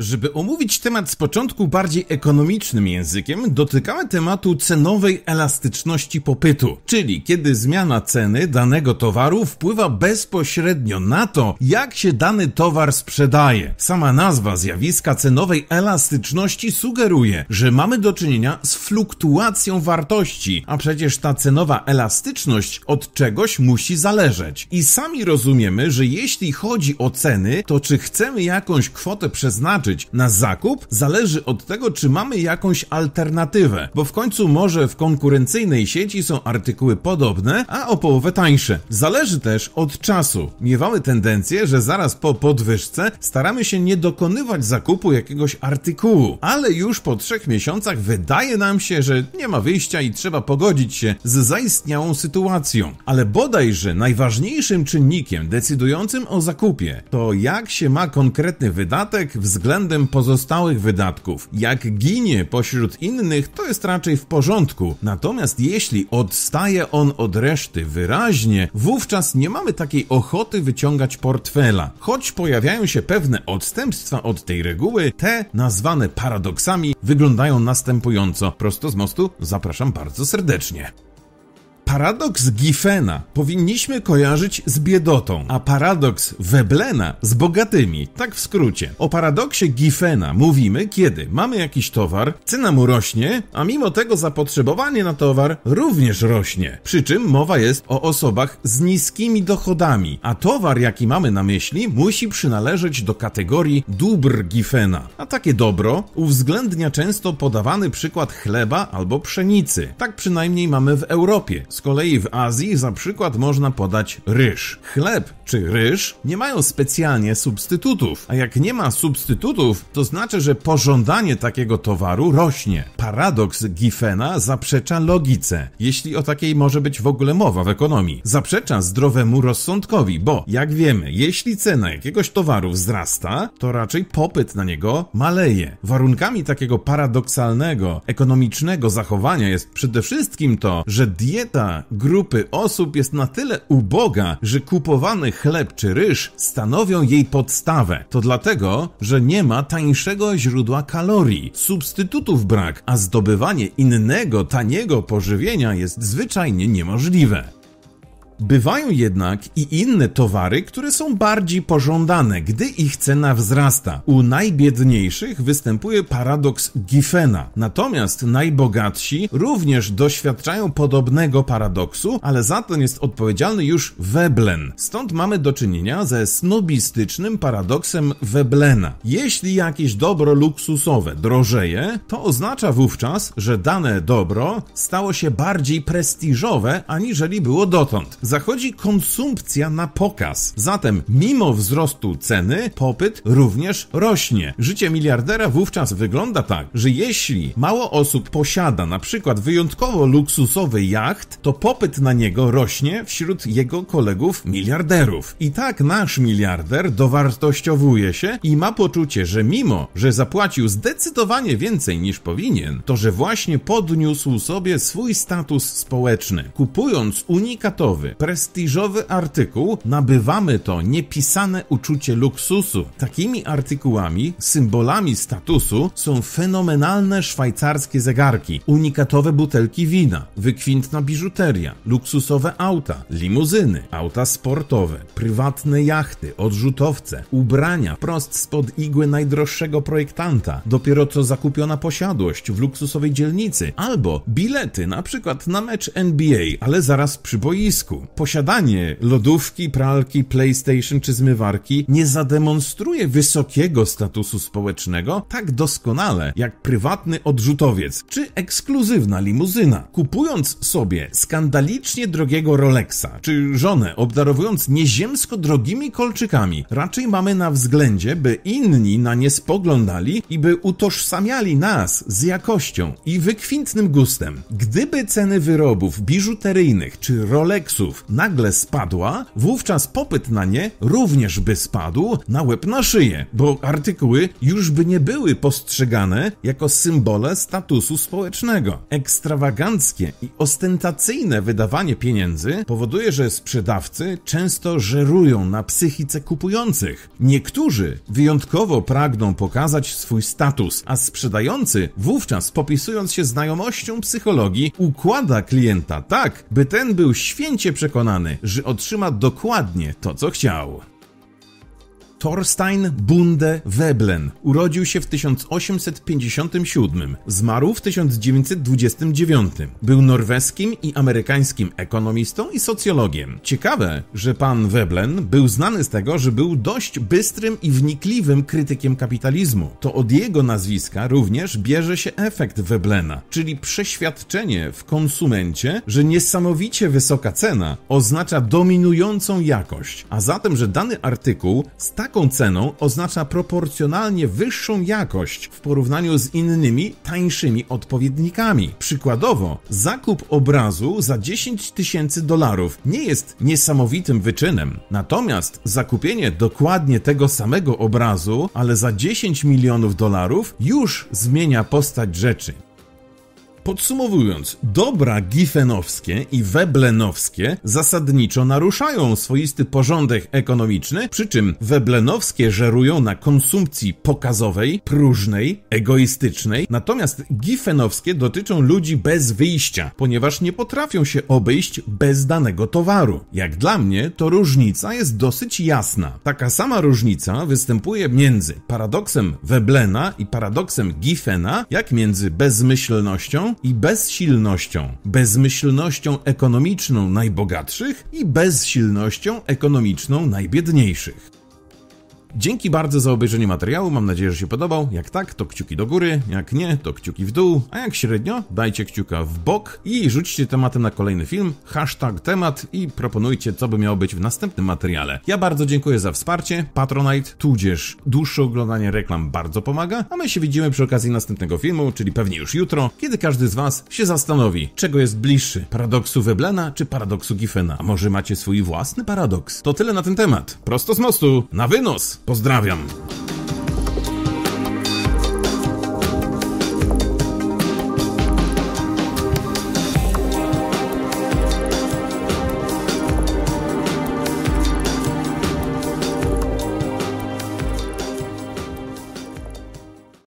Żeby omówić temat z początku bardziej ekonomicznym językiem, dotykamy tematu cenowej elastyczności popytu, czyli kiedy zmiana ceny danego towaru wpływa bezpośrednio na to, jak się dany towar sprzedaje. Sama nazwa zjawiska cenowej elastyczności sugeruje, że mamy do czynienia z fluktuacją wartości, a przecież ta cenowa elastyczność od czegoś musi zależeć. I sami rozumiemy, że jeśli chodzi o ceny, to czy chcemy jakąś kwotę przeznaczyć, przeznaczyć na zakup, zależy od tego, czy mamy jakąś alternatywę, bo w końcu może w konkurencyjnej sieci są artykuły podobne, a o połowę tańsze. Zależy też od czasu. Miewały tendencję, że zaraz po podwyżce staramy się nie dokonywać zakupu jakiegoś artykułu, ale już po trzech miesiącach wydaje nam się, że nie ma wyjścia i trzeba pogodzić się z zaistniałą sytuacją. Ale bodajże najważniejszym czynnikiem decydującym o zakupie to jak się ma konkretny wydatek względem względem pozostałych wydatków. Jak ginie pośród innych, to jest raczej w porządku. Natomiast jeśli odstaje on od reszty wyraźnie, wówczas nie mamy takiej ochoty wyciągać portfela. Choć pojawiają się pewne odstępstwa od tej reguły, te nazwane paradoksami wyglądają następująco. Prosto z mostu zapraszam bardzo serdecznie. Paradoks Giffena powinniśmy kojarzyć z biedotą, a paradoks Weblena z bogatymi, tak w skrócie. O paradoksie Giffena mówimy, kiedy mamy jakiś towar, cena mu rośnie, a mimo tego zapotrzebowanie na towar również rośnie. Przy czym mowa jest o osobach z niskimi dochodami, a towar, jaki mamy na myśli, musi przynależeć do kategorii dóbr Giffena. A takie dobro uwzględnia często podawany przykład chleba albo pszenicy. Tak przynajmniej mamy w Europie z kolei w Azji za przykład można podać ryż. Chleb czy ryż nie mają specjalnie substytutów, a jak nie ma substytutów, to znaczy, że pożądanie takiego towaru rośnie. Paradoks Giffena zaprzecza logice, jeśli o takiej może być w ogóle mowa w ekonomii. Zaprzecza zdrowemu rozsądkowi, bo jak wiemy, jeśli cena jakiegoś towaru wzrasta, to raczej popyt na niego maleje. Warunkami takiego paradoksalnego, ekonomicznego zachowania jest przede wszystkim to, że dieta grupy osób jest na tyle uboga, że kupowany chleb czy ryż stanowią jej podstawę. To dlatego, że nie ma tańszego źródła kalorii, substytutów brak, a zdobywanie innego, taniego pożywienia jest zwyczajnie niemożliwe. Bywają jednak i inne towary, które są bardziej pożądane, gdy ich cena wzrasta. U najbiedniejszych występuje paradoks Giffena, natomiast najbogatsi również doświadczają podobnego paradoksu, ale za ten jest odpowiedzialny już Weblen. Stąd mamy do czynienia ze snobistycznym paradoksem Weblena. Jeśli jakieś dobro luksusowe drożeje, to oznacza wówczas, że dane dobro stało się bardziej prestiżowe aniżeli było dotąd zachodzi konsumpcja na pokaz. Zatem, mimo wzrostu ceny, popyt również rośnie. Życie miliardera wówczas wygląda tak, że jeśli mało osób posiada na przykład wyjątkowo luksusowy jacht, to popyt na niego rośnie wśród jego kolegów miliarderów. I tak nasz miliarder dowartościowuje się i ma poczucie, że mimo, że zapłacił zdecydowanie więcej niż powinien, to że właśnie podniósł sobie swój status społeczny, kupując unikatowy, Prestiżowy artykuł, nabywamy to niepisane uczucie luksusu. Takimi artykułami, symbolami statusu są fenomenalne szwajcarskie zegarki, unikatowe butelki wina, wykwintna biżuteria, luksusowe auta, limuzyny, auta sportowe, prywatne jachty, odrzutowce, ubrania prost spod igły najdroższego projektanta, dopiero co zakupiona posiadłość w luksusowej dzielnicy, albo bilety na przykład na mecz NBA, ale zaraz przy boisku posiadanie lodówki, pralki, PlayStation czy zmywarki nie zademonstruje wysokiego statusu społecznego tak doskonale jak prywatny odrzutowiec czy ekskluzywna limuzyna. Kupując sobie skandalicznie drogiego Rolexa czy żonę obdarowując nieziemsko drogimi kolczykami, raczej mamy na względzie, by inni na nie spoglądali i by utożsamiali nas z jakością i wykwintnym gustem. Gdyby ceny wyrobów biżuteryjnych czy Rolexów dolarów nagle spadła, wówczas popyt na nie również by spadł na łeb na szyję, bo artykuły już by nie były postrzegane jako symbole statusu społecznego. Ekstrawaganckie i ostentacyjne wydawanie pieniędzy powoduje, że sprzedawcy często żerują na psychice kupujących. Niektórzy wyjątkowo pragną pokazać swój status, a sprzedający wówczas popisując się znajomością psychologii układa klienta tak, by ten był święcie przekonany przekonany, że otrzyma dokładnie to, co chciał. Thorstein Bunde Weblen urodził się w 1857, zmarł w 1929. Był norweskim i amerykańskim ekonomistą i socjologiem. Ciekawe, że pan Weblen był znany z tego, że był dość bystrym i wnikliwym krytykiem kapitalizmu. To od jego nazwiska również bierze się efekt Weblena, czyli przeświadczenie w konsumencie, że niesamowicie wysoka cena oznacza dominującą jakość, a zatem, że dany artykuł z tak taką ceną oznacza proporcjonalnie wyższą jakość w porównaniu z innymi, tańszymi odpowiednikami. Przykładowo, zakup obrazu za 10 tysięcy dolarów nie jest niesamowitym wyczynem, natomiast zakupienie dokładnie tego samego obrazu, ale za 10 milionów dolarów już zmienia postać rzeczy. Podsumowując, dobra gifenowskie i weblenowskie zasadniczo naruszają swoisty porządek ekonomiczny, przy czym weblenowskie żerują na konsumpcji pokazowej, próżnej, egoistycznej, natomiast gifenowskie dotyczą ludzi bez wyjścia, ponieważ nie potrafią się obejść bez danego towaru. Jak dla mnie, to różnica jest dosyć jasna. Taka sama różnica występuje między paradoksem Weblena i paradoksem Giffena, jak między bezmyślnością i bezsilnością, bezmyślnością ekonomiczną najbogatszych i bezsilnością ekonomiczną najbiedniejszych. Dzięki bardzo za obejrzenie materiału, mam nadzieję, że się podobał. Jak tak, to kciuki do góry, jak nie, to kciuki w dół, a jak średnio, dajcie kciuka w bok i rzućcie tematy na kolejny film, hashtag temat i proponujcie, co by miało być w następnym materiale. Ja bardzo dziękuję za wsparcie, Patronite, tudzież dłuższe oglądanie reklam bardzo pomaga, a my się widzimy przy okazji następnego filmu, czyli pewnie już jutro, kiedy każdy z Was się zastanowi, czego jest bliższy, paradoksu Weblena czy paradoksu Giffena. A może macie swój własny paradoks? To tyle na ten temat. Prosto z mostu, na wynos! Pozdrawiam.